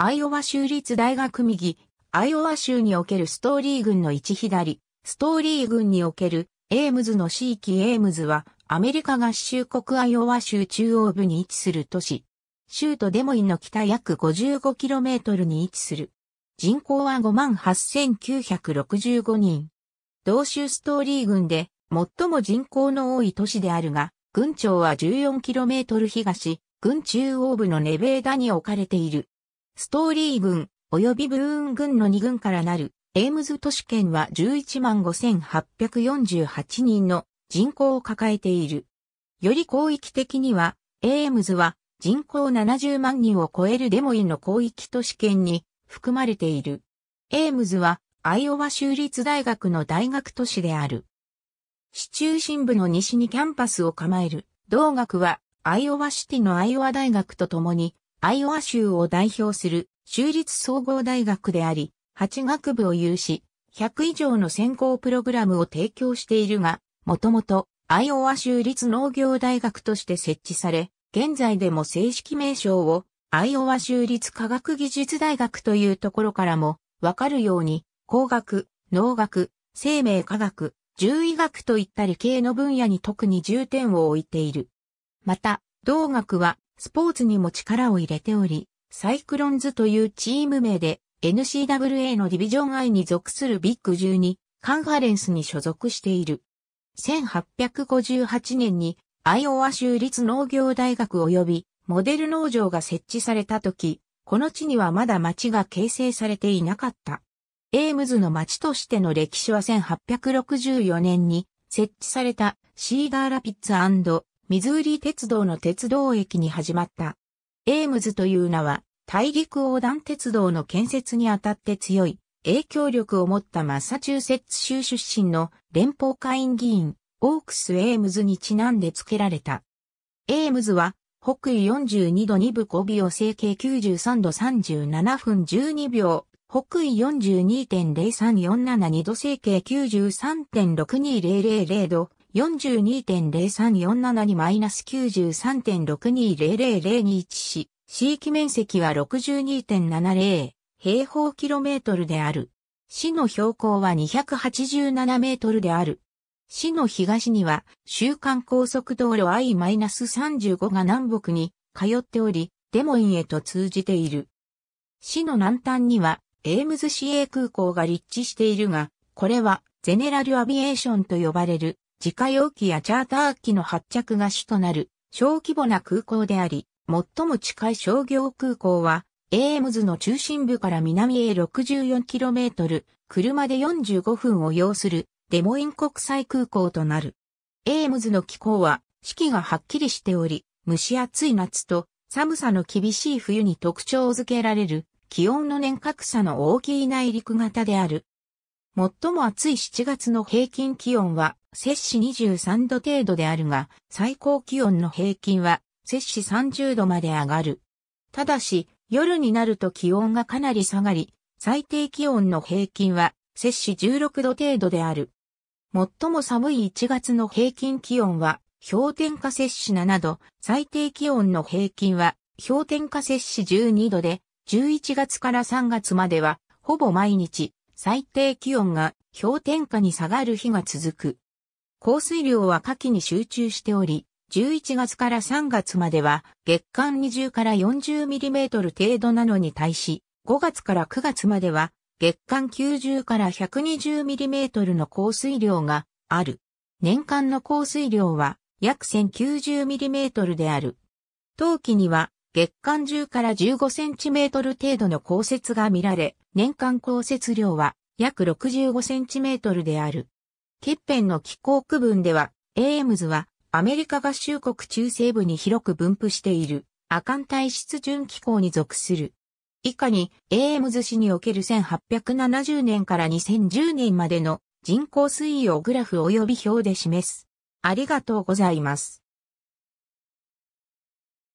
アイオワ州立大学右、アイオワ州におけるストーリー軍の一左、ストーリー軍におけるエームズの地域エームズはアメリカ合衆国アイオワ州中央部に位置する都市。州都デモインの北約 55km に位置する。人口は58,965人。同州ストーリー軍で最も人口の多い都市であるが、郡庁は 14km 東、郡中央部のネベーダに置かれている。ストーリー軍、及びブーン軍の2軍からなる、エームズ都市圏は115,848人の人口を抱えている。より広域的には、エームズは人口70万人を超えるデモイの広域都市圏に含まれている。エームズはアイオワ州立大学の大学都市である。市中心部の西にキャンパスを構える同学はアイオワシティのアイオワ大学とともにアイオワ州を代表する州立総合大学であり、8学部を有し、100以上の専攻プログラムを提供しているが、もともとアイオワ州立農業大学として設置され、現在でも正式名称をアイオワ州立科学技術大学というところからもわかるように、工学、農学、生命科学、獣医学といった理系の分野に特に重点を置いている。また、同学はスポーツにも力を入れており、サイクロンズというチーム名で n c w a のディビジョン I に属するビッグ12カンファレンスに所属している。1858年にアイオワ州立農業大学及びモデル農場が設置された時、この地にはまだ町が形成されていなかった。エームズの町としての歴史は1864年に設置されたシーダーラピッツミズーリ鉄道の鉄道駅に始まった。エームズという名は、大陸横断鉄道の建設にあたって強い影響力を持ったマサチューセッツ州出身の連邦会員議員、オークス・エームズにちなんで付けられた。エームズは、北緯42度2分5秒整形93度37分12秒、北緯42.03472度整形93.62000度、42.0347にマイナス93.62000 2 1置し、域面積は62.70平方キロメートルである。市の標高は287メートルである。市の東には、週間高速道路 I-35 が南北に通っており、デモインへと通じている。市の南端には、エームズ市営空港が立地しているが、これは、ゼネラルアビエーションと呼ばれる自家用機やチャーター機の発着が主となる小規模な空港であり、最も近い商業空港は、エームズの中心部から南へ 64km、車で45分を要するデモイン国際空港となる。エームズの気候は四季がはっきりしており、蒸し暑い夏と寒さの厳しい冬に特徴づけられる気温の年格差の大きい内陸型である。最も暑い7月の平均気温は摂氏23度程度であるが、最高気温の平均は摂氏30度まで上がる。ただし、夜になると気温がかなり下がり、最低気温の平均は摂氏16度程度である。最も寒い1月の平均気温は氷点下摂氏7度、最低気温の平均は氷点下摂氏12度で、11月から3月まではほぼ毎日最低気温が氷点下に下がる日が続く。降水量は夏季に集中しており、11月から3月までは月間20から40ミリメートル程度なのに対し、5月から9月までは月間90から120ミリメートルの降水量がある。年間の降水量は約1090ミリメートルである。冬季には月間10から15センチメートル程度の降雪が見られ、年間降雪量は約65センチメートルである。欠片の気候区分では、エ m ムズはアメリカ合衆国中西部に広く分布している亜寒帯湿潤気候に属する。以下に、エ m ムズ市における1870年から2010年までの人口推移をグラフ及び表で示す。ありがとうございます。